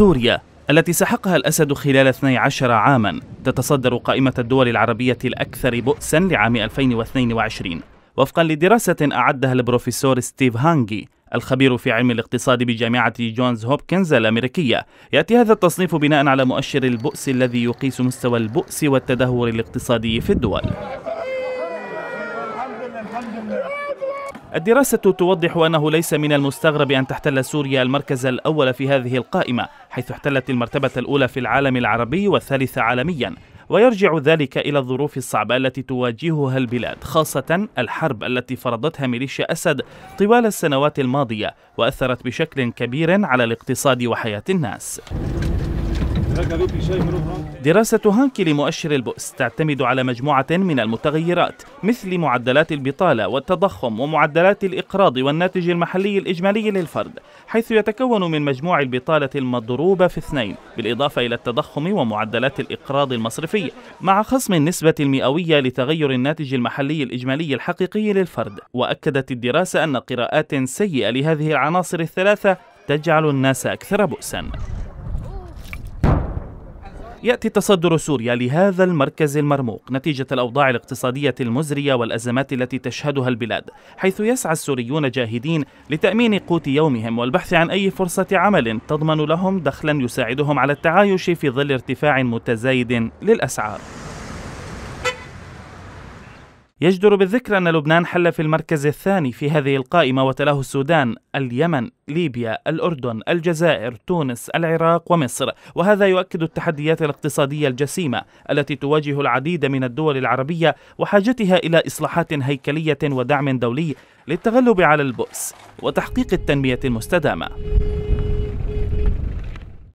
سوريا التي سحقها الأسد خلال 12 عاما تتصدر قائمة الدول العربية الأكثر بؤسا لعام 2022 وفقا لدراسة أعدها البروفيسور ستيف هانجي الخبير في علم الاقتصاد بجامعة جونز هوبكنز الأمريكية يأتي هذا التصنيف بناء على مؤشر البؤس الذي يقيس مستوى البؤس والتدهور الاقتصادي في الدول الدراسة توضح أنه ليس من المستغرب أن تحتل سوريا المركز الأول في هذه القائمة حيث احتلت المرتبة الأولى في العالم العربي والثالثة عالميا ويرجع ذلك إلى الظروف الصعبة التي تواجهها البلاد خاصة الحرب التي فرضتها ميليشيا أسد طوال السنوات الماضية وأثرت بشكل كبير على الاقتصاد وحياة الناس دراسة هانكي لمؤشر البؤس تعتمد على مجموعة من المتغيرات مثل معدلات البطالة والتضخم ومعدلات الإقراض والناتج المحلي الإجمالي للفرد حيث يتكون من مجموع البطالة المضروبة في اثنين بالإضافة إلى التضخم ومعدلات الإقراض المصرفي مع خصم النسبة المئوية لتغير الناتج المحلي الإجمالي الحقيقي للفرد وأكدت الدراسة أن قراءات سيئة لهذه العناصر الثلاثة تجعل الناس أكثر بؤساً يأتي تصدر سوريا لهذا المركز المرموق نتيجة الأوضاع الاقتصادية المزرية والأزمات التي تشهدها البلاد حيث يسعى السوريون جاهدين لتأمين قوت يومهم والبحث عن أي فرصة عمل تضمن لهم دخلا يساعدهم على التعايش في ظل ارتفاع متزايد للأسعار يجدر بالذكر أن لبنان حل في المركز الثاني في هذه القائمة وتلاه السودان، اليمن، ليبيا، الأردن، الجزائر، تونس، العراق ومصر، وهذا يؤكد التحديات الاقتصادية الجسيمة التي تواجه العديد من الدول العربية وحاجتها إلى إصلاحات هيكلية ودعم دولي للتغلب على البؤس وتحقيق التنمية المستدامة.